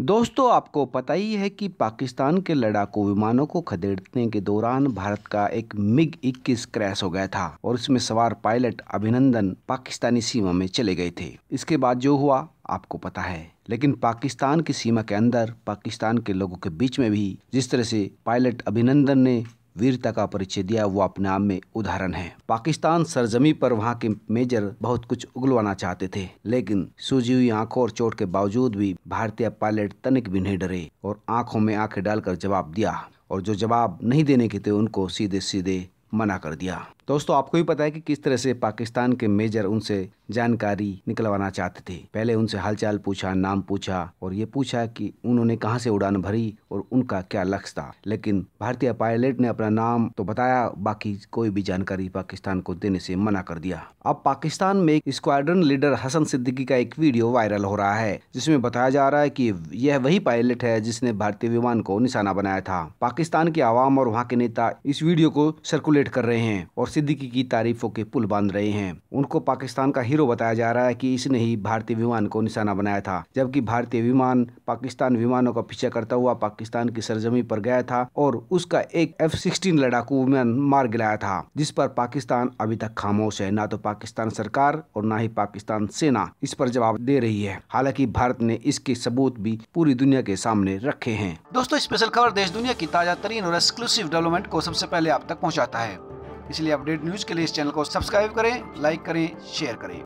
दोस्तों आपको पता ही है कि पाकिस्तान के लड़ाकू विमानों को खदेड़ने के दौरान भारत का एक मिग 21 क्रैश हो गया था और इसमें सवार पायलट अभिनंदन पाकिस्तानी सीमा में चले गए थे इसके बाद जो हुआ आपको पता है लेकिन पाकिस्तान की सीमा के अंदर पाकिस्तान के लोगों के बीच में भी जिस तरह से पायलट अभिनंदन ने वीरता का परिचय दिया वो अपने आप में उदाहरण है पाकिस्तान सरजमी पर वहाँ के मेजर बहुत कुछ उगलवाना चाहते थे लेकिन सूजी हुई आंखों और चोट के बावजूद भी भारतीय पायलट तनिक भी नहीं डरे और आंखों में आंखें डालकर जवाब दिया और जो जवाब नहीं देने के थे उनको सीधे सीधे मना कर दिया दोस्तों आपको भी पता है कि किस तरह से पाकिस्तान के मेजर उनसे जानकारी निकलवाना चाहते थे पहले उनसे हालचाल पूछा नाम पूछा और ये पूछा कि उन्होंने कहां से उड़ान भरी और उनका क्या लक्ष्य था लेकिन भारतीय पायलट ने अपना नाम तो बताया बाकी कोई भी जानकारी पाकिस्तान को देने से मना कर दिया अब पाकिस्तान में स्क्वाड्रन लीडर हसन सिद्दीकी का एक वीडियो वायरल हो रहा है जिसमे बताया जा रहा है की यह वही पायलट है जिसने भारतीय विमान को निशाना बनाया था पाकिस्तान के आवाम और वहाँ के नेता इस वीडियो को सर्कुलेट कर रहे हैं और सिद्दीकी की तारीफों के पुल बांध रहे हैं उनको पाकिस्तान का हीरो बताया जा रहा है कि इसने ही भारतीय विमान को निशाना बनाया था जबकि भारतीय विमान पाकिस्तान विमानों का पीछा करता हुआ पाकिस्तान की सरजमी पर गया था और उसका एक एफ सिक्सटीन लड़ाकू विमान मार गिराया था जिस पर पाकिस्तान अभी तक खामोश है न तो पाकिस्तान सरकार और न ही पाकिस्तान सेना इस पर जवाब दे रही है हालांकि भारत ने इसके सबूत भी पूरी दुनिया के सामने रखे हैं दोस्तों स्पेशल खबर देश दुनिया की ताजा तरीन और एक्सक्लूसिव डेवलपमेंट को सबसे पहले आप तक पहुँचाता है इसलिए अपडेट न्यूज़ के लिए इस चैनल को सब्सक्राइब करें लाइक करें शेयर करें